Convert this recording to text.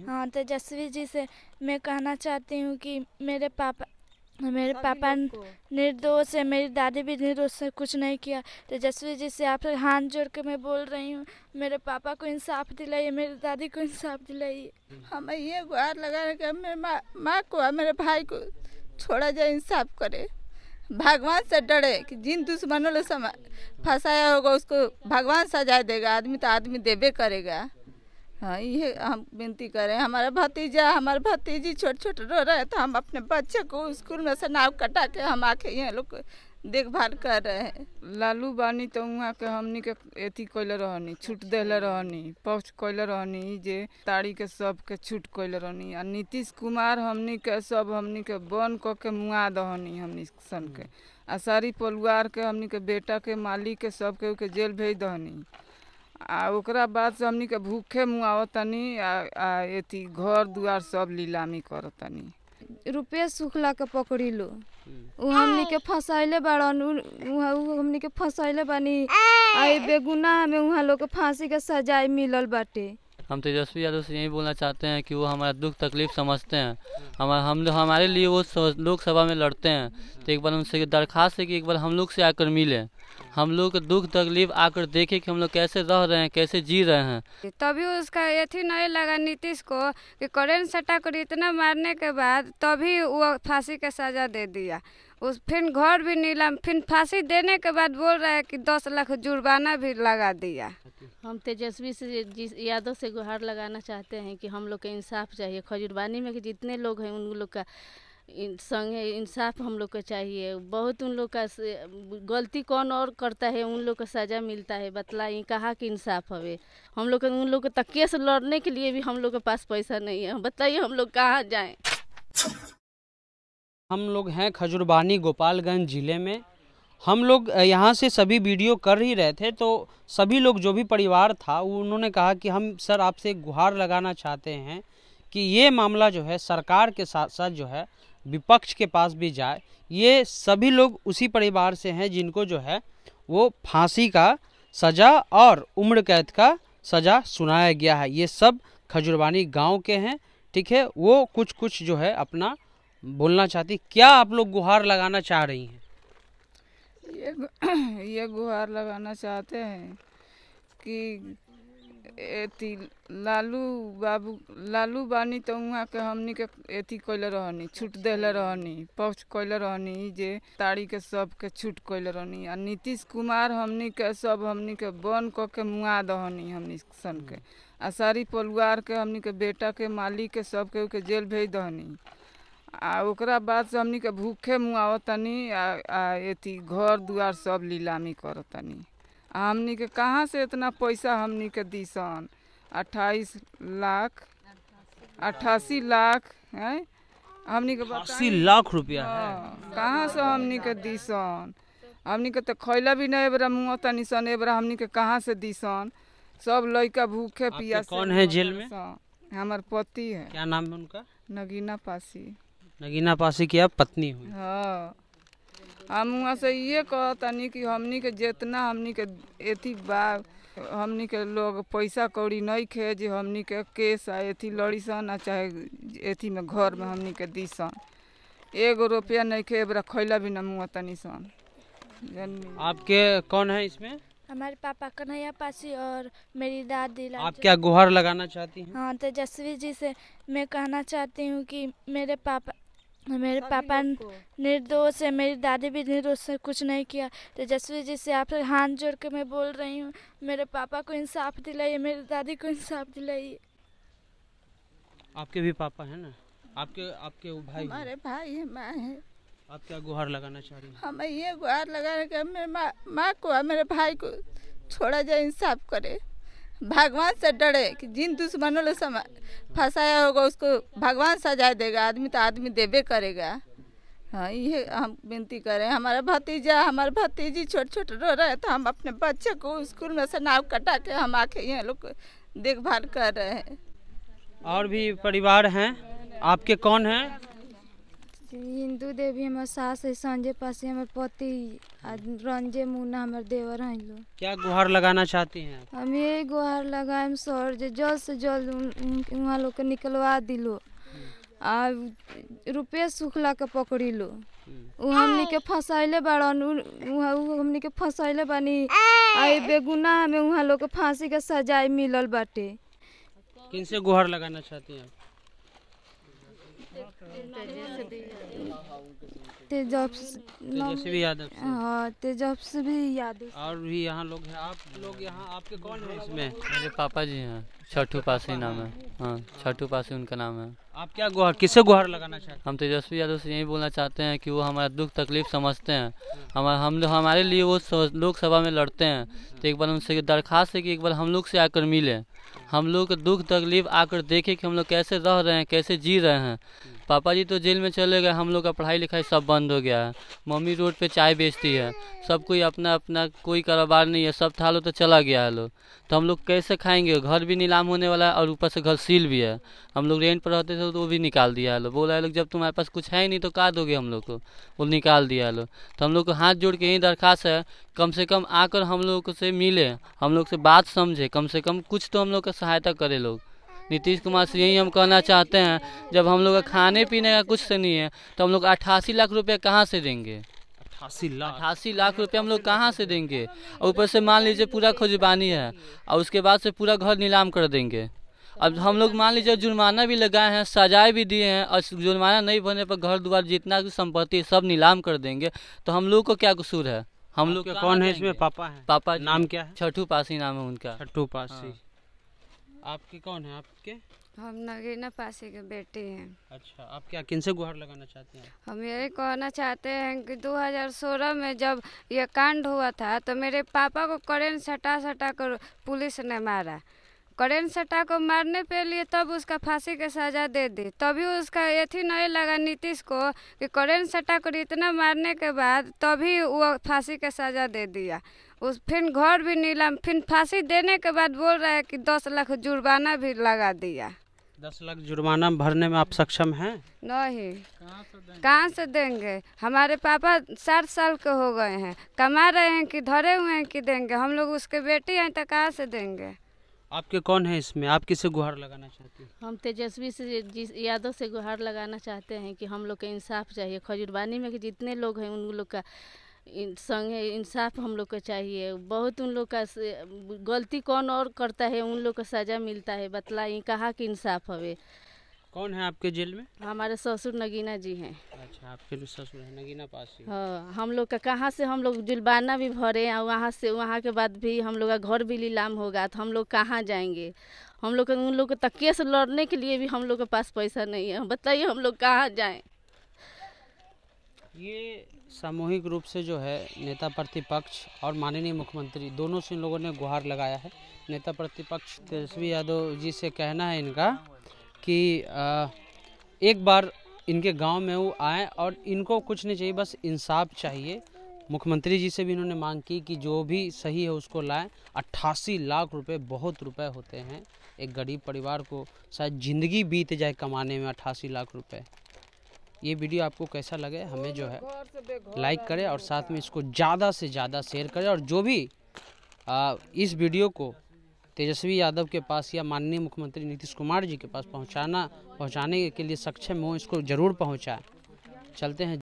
हम्म। हाँ तेजस्वी तो जी से मैं कहना चाहती हूँ कि मेरे पापा मेरे पापा निर्दोष है मेरी दादी भी निर्दोष है कुछ नहीं किया तेजस्वी तो जी से आप हाथ जोड़ के मैं बोल रही हूँ मेरे पापा को इंसाफ दिलाइए मेरी दादी को इंसाफ दिलाइए हम ये गुहार लगा रहे मेरे माँ माँ को मेरे भाई को छोड़ा जाए इंसाफ करे भगवान से डरे कि जिन दुश्मनों ने फंसाया होगा उसको भगवान सजा देगा आदमी तो आदमी देवे करेगा हाँ ये हम विनती करें हमारा भतीजा हमारे भतीजी छोटे छोटे रो रहे थे तो हम अपने बच्चे को स्कूल में से नाव कटा के हम आके यहाँ लोग देखभाल कर रहे हैं लालू बानी तो वहाँ के हमने के अथी कैले रहनी छूट दिले रहनी पक्ष कैले रहनी जे ताड़ी के सब के छूट कैले रहनी आ नीतीश कुमार हमने के सब हमने के बन क के मुआ दहनी हमने सन के आ सारी परिवार के हमने के बेटा के मालिक के सब के जेल भेज दहनी आ ओकरा बाद से हमनी के भूखे मुआव तनी आ, अथी घर दुआर सब लीलामी कर तनी रुपये सुखला के पकड़ी लो उ हमनी के फंसाइले बाड़न उ हमनी के बानी आ बेगुनाह में उहाँ लोग फांसी के सजाय मिलल बाटे हम तेजस्वी यादव से यही बोलना चाहते हैं कि वो हमारा दुख तकलीफ समझते हैं हम हम हमारे लिए वो लोकसभा में लड़ते हैं तो एक बार उनसे दरखास्त है कि एक बार हम लोग से आकर मिले हम लोग दुख तकलीफ आकर देखे कि हम लोग कैसे रह रहे हैं कैसे जी रहे हैं तभी उसका अथी नहीं लगा नीतीश को कि करेंट सटा कर इतना मारने के बाद तभी वो फांसी का सजा दे दिया उस फिर घर भी नीलम फिर फांसी देने के बाद बोल रहा है कि दस लाख जुर्माना भी लगा दिया हम तेजस्वी से यादव से गुहार लगाना चाहते हैं कि हम लोग का इंसाफ चाहिए खजुरबानी में जितने लोग हैं उन लोग का संग इंसाफ हम लोग को चाहिए बहुत उन लोग का गलती कौन और करता है उन लोग को सज़ा मिलता है बतलाई कहाँ कि इंसाफ हवे हम लोग उन लोग को तकिए से लड़ने के लिए भी हम लोग के पास पैसा नहीं है बताइए हम लोग कहाँ जाएँ हम लोग हैं खजुरबानी गोपालगंज ज़िले में हम लोग यहाँ से सभी वीडियो कर ही रहे थे तो सभी लोग जो भी परिवार था उन्होंने कहा कि हम सर आपसे गुहार लगाना चाहते हैं कि ये मामला जो है सरकार के साथ साथ जो है विपक्ष के पास भी जाए ये सभी लोग उसी परिवार से हैं जिनको जो है वो फांसी का सज़ा और उम्र कैद का सज़ा सुनाया गया है ये सब खजुरबानी गांव के हैं ठीक है वो कुछ कुछ जो है अपना बोलना चाहती क्या आप लोग गुहार लगाना चाह रही हैं ये ये गुहार लगाना चाहते हैं कि एती लालू बाबू लालू बानी तो वहाँ के हमने के एथी कैले रहनी छूट दिले रहनी पहुँच कैले रहनी जे ताड़ी के सब के छूट कैल रहनी आ नीतीश कुमार हमने के सब हमने के बन क के मुआ दहनी हमने सन के आ सारी परिवार के हमने के बेटा के मालिक के सब के, के जेल भेज दहनी आ ओकरा बाद से हमनी के भूखे मुआवतनी अथी घर दुआर सब नीलामी करतनी आ हमनी के कहाँ से इतना पैसा हमनी के दिसन अट्ठाईस लाख अट्ठासी लाख है हमनी के अस्सी लाख रुपया हाँ, कहाँ से हमनी के दिसन हमनी के तो खैला भी नहीं एबरा मुँह तनी सन एबरा हमनी के कहाँ से दिसन सब लड़का भूखे पिया कौन है जेल में हमारे पति है क्या नाम है उनका नगीना पासी नगीना पासी की आप पत्नी हुई हाँ हम वहाँ से ये कहतनी कि हमनी के जितना हमनी के एथी बा हमनी के लोग पैसा कौड़ी नहीं खे जो हमनी के केस आ एथी लड़ी सन आ चाहे एथी में घर में हमनी के दी सन एगो रुपया नहीं खे एबरा खैला भी ना तनी सन आपके कौन है इसमें हमारे पापा कन्हैया पासी और मेरी दादी आप क्या गुहार लगाना चाहती हैं हाँ तेजस्वी जी से मैं कहना चाहती हूँ कि मेरे पापा मेरे पापा निर्दोष है मेरी दादी भी निर्दोष है कुछ नहीं किया तेजस्वी तो जी से आप हाथ जोड़ के मैं बोल रही हूँ मेरे पापा को इंसाफ दिलाइए मेरी दादी को इंसाफ दिलाइए आपके भी पापा है ना आपके आपके भाई हमारे भाई है माँ है आप क्या गुहार लगाना चाह रही हैं हम हाँ, ये गुहार लगाना कि मेरे माँ माँ को मेरे भाई को छोड़ा जाए इंसाफ करे भगवान से डरे कि जिन दुश्मनों ने फंसाया होगा उसको भगवान सजा देगा आदमी तो आदमी देवे करेगा हाँ ये हम विनती करें हमारा भतीजा हमारे भतीजी छोटे छोटे रो रहे तो हम अपने बच्चे को स्कूल में से नाव कटा के हम आके यहाँ लोग देखभाल कर रहे हैं और भी परिवार हैं आपके कौन हैं हिंदू देवी हमारे सास है संजय पासी हमारे पति रंजय मुन्ना हमारे देवर हैं लोग क्या गुहार लगाना चाहती हैं हम ये गुहार लगाए सर जो जल्द से जल्द वहाँ लोग निकलवा दिलो आ रुपये सुखला के पकड़ी लो वो हमने के हमने के बानी आई बेगुना हमें वहाँ लोग फांसी के सजाए मिलल बाटे किनसे गुहार लगाना चाहती हैं 对对对对。तेजस्वी तेजस्वी यादव हाँ तेजस्वी यादव और भी यहाँ लोग हैं आप लोग यहाँ आपके कौन है इसमें मेरे पापा जी हैं छठू पासी नाम है हाँ छठू पासी उनका नाम है आप क्या गुहार किसे गुहार लगाना चाहते हैं हम तेजस्वी यादव से यही बोलना चाहते हैं कि वो हमारा दुख तकलीफ समझते हैं हमारे हम हमारे लिए वो लोकसभा में लड़ते हैं तो एक बार उनसे दरखास्त है कि एक बार हम लोग से आकर मिले हम लोग दुख तकलीफ आकर देखे कि हम लोग कैसे रह रहे हैं कैसे जी रहे हैं पापा जी तो जेल में चले गए हम लोग का पढ़ाई लिखाई सब बंद हो गया है मम्मी रोड पे चाय बेचती है सब कोई अपना अपना कोई कारोबार नहीं है सब था लो तो चला गया है लोग तो हम लोग कैसे खाएंगे घर भी नीलाम होने वाला है और ऊपर से घर सील भी है हम लोग रेंट पर रहते थे तो वो भी निकाल दिया है लोग बोला है लोग जब तुम्हारे पास कुछ है ही नहीं तो का दोगे हम लोग को वो निकाल दिया है लोग तो हम लोग को हाथ जोड़ के यही दरखास्त है कम से कम आकर हम लोग से मिले हम लोग से बात समझे कम से कम कुछ तो हम लोग का सहायता करे लोग नीतीश कुमार से यही हम कहना चाहते हैं जब हम लोग खाने पीने का कुछ नहीं है तो हम लोग अट्ठासी लाख रुपये कहाँ से देंगे अठासी लाख अट्ठासी लाख रुपये हम लोग कहाँ से देंगे और ऊपर से मान लीजिए पूरा खोजबानी है और उसके बाद से पूरा घर नीलाम कर देंगे अब हम लोग मान लीजिए जुर्माना भी लगाए हैं सजाए भी दिए हैं और जुर्माना नहीं भरने पर घर द्वार जितना भी संपत्ति सब नीलाम कर देंगे तो हम लोग को क्या कसूर है हम लोग कौन है इसमें पापा है पापा नाम क्या है छठू पासी नाम है उनका छठू पासी हाँ। आपके कौन है आपके हम नगीना पासी के बेटे हैं अच्छा आप क्या किन से गुहार लगाना चाहते हैं हम यही कहना चाहते हैं कि 2016 में जब यह कांड हुआ था तो मेरे पापा को करेंट सटा सटा कर पुलिस ने मारा करेंट सट्टा को मारने पे लिए तब उसका फांसी की सजा दे दी तभी उसका यथी नहीं लगा नीतीश को कि करेंट सट्टा को इतना मारने के बाद तभी वो फांसी की सजा दे दिया उस फिर घर भी नीलम फिर फांसी देने के बाद बोल रहा है कि दस लाख जुर्माना भी लगा दिया दस लाख जुर्माना भरने में आप सक्षम हैं नहीं कहाँ से देंगे हमारे पापा साठ साल के हो गए हैं कमा रहे हैं कि धरे हुए हैं कि देंगे हम लोग उसके बेटी हैं तो कहाँ से देंगे आपके कौन है इसमें आप किसे गुहार लगाना चाहते हैं हम तेजस्वी से यादव से गुहार लगाना चाहते हैं कि हम लोग का इंसाफ चाहिए खजुरबानी में जितने लोग हैं उन लोग का संग है इंसाफ हम लोग को चाहिए बहुत उन लोग का गलती कौन और करता है उन लोग का सज़ा मिलता है बतलाई कहाँ कि इंसाफ हवे कौन है आपके जेल में हमारे ससुर नगीना जी हैं अच्छा आपके जो ससुर है नगीना पास हाँ हम लोग का कहाँ से हम लोग जुलबाना भी भरे वहाँ से वहाँ के बाद भी हम लोग का घर भी नीलाम होगा तो हम लोग कहाँ जाएंगे हम लोग उन लोग के तकिए से लड़ने के लिए भी हम लोग के पास पैसा नहीं है बताइए हम लोग कहाँ जाएँ ये सामूहिक रूप से जो है नेता प्रतिपक्ष और माननीय मुख्यमंत्री दोनों से इन लोगों ने गुहार लगाया है नेता प्रतिपक्ष तेजस्वी यादव जी से कहना है इनका कि आ, एक बार इनके गांव में वो आए और इनको कुछ नहीं चाहिए बस इंसाफ चाहिए मुख्यमंत्री जी से भी इन्होंने मांग की कि जो भी सही है उसको लाएं अट्ठासी लाख रुपए बहुत रुपए होते हैं एक गरीब परिवार को शायद ज़िंदगी बीत जाए कमाने में अट्ठासी लाख रुपए ये वीडियो आपको कैसा लगे हमें जो है लाइक करें और साथ में इसको ज़्यादा से ज़्यादा शेयर करें और जो भी आ, इस वीडियो को तेजस्वी यादव के पास या माननीय मुख्यमंत्री नीतीश कुमार जी के पास पहुंचाना पहुंचाने के लिए सक्षम हो इसको ज़रूर पहुंचाए चलते हैं